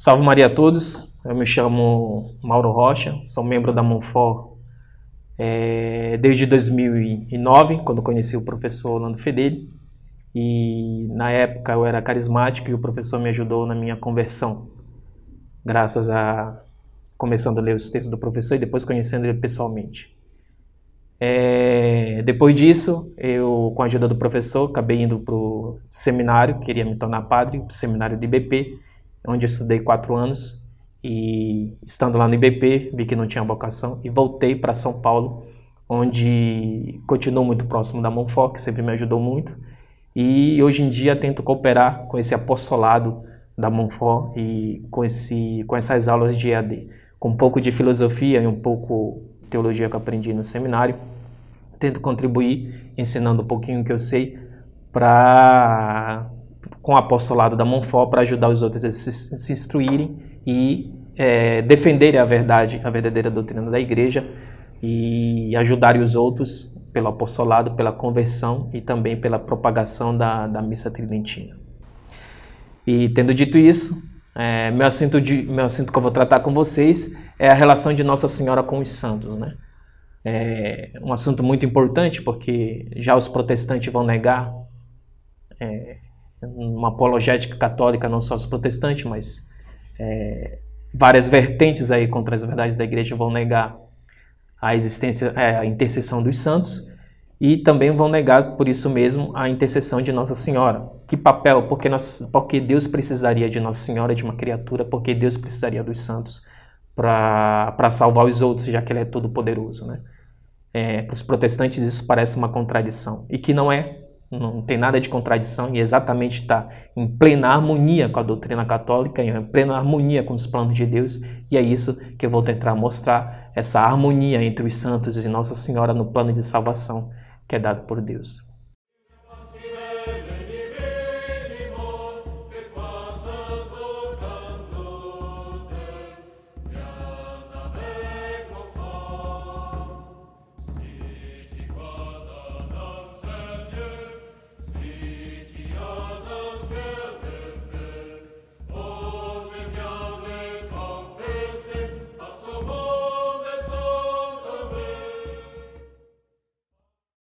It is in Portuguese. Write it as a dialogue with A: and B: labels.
A: Salve Maria a todos, eu me chamo Mauro Rocha, sou membro da Monfort é, desde 2009, quando conheci o professor Orlando Fedeli. E na época eu era carismático e o professor me ajudou na minha conversão, graças a começando a ler os textos do professor e depois conhecendo ele pessoalmente. É, depois disso, eu, com a ajuda do professor, acabei indo para o seminário, queria me tornar padre, seminário de BP, onde eu estudei quatro anos e estando lá no IBP vi que não tinha vocação e voltei para São Paulo, onde continuo muito próximo da Monfort, que sempre me ajudou muito e hoje em dia tento cooperar com esse apostolado da Monfort e com, esse, com essas aulas de EAD, com um pouco de filosofia e um pouco teologia que aprendi no seminário, tento contribuir ensinando um pouquinho que eu sei para com o apostolado da Monfort para ajudar os outros a se, se instruírem e é, defenderem a verdade, a verdadeira doutrina da igreja e ajudarem os outros pelo apostolado, pela conversão e também pela propagação da, da missa tridentina. E tendo dito isso, é, meu, assunto de, meu assunto que eu vou tratar com vocês é a relação de Nossa Senhora com os santos, né? É um assunto muito importante porque já os protestantes vão negar é, uma apologética católica, não só os protestantes, mas é, várias vertentes aí contra as verdades da igreja vão negar a existência, é, a intercessão dos santos e também vão negar por isso mesmo a intercessão de Nossa Senhora. Que papel? Porque, nós, porque Deus precisaria de Nossa Senhora, de uma criatura, porque Deus precisaria dos santos para salvar os outros, já que Ele é todo poderoso, né? É, para os protestantes isso parece uma contradição e que não é não tem nada de contradição e exatamente está em plena harmonia com a doutrina católica, em plena harmonia com os planos de Deus, e é isso que eu vou tentar mostrar, essa harmonia entre os santos e Nossa Senhora no plano de salvação que é dado por Deus.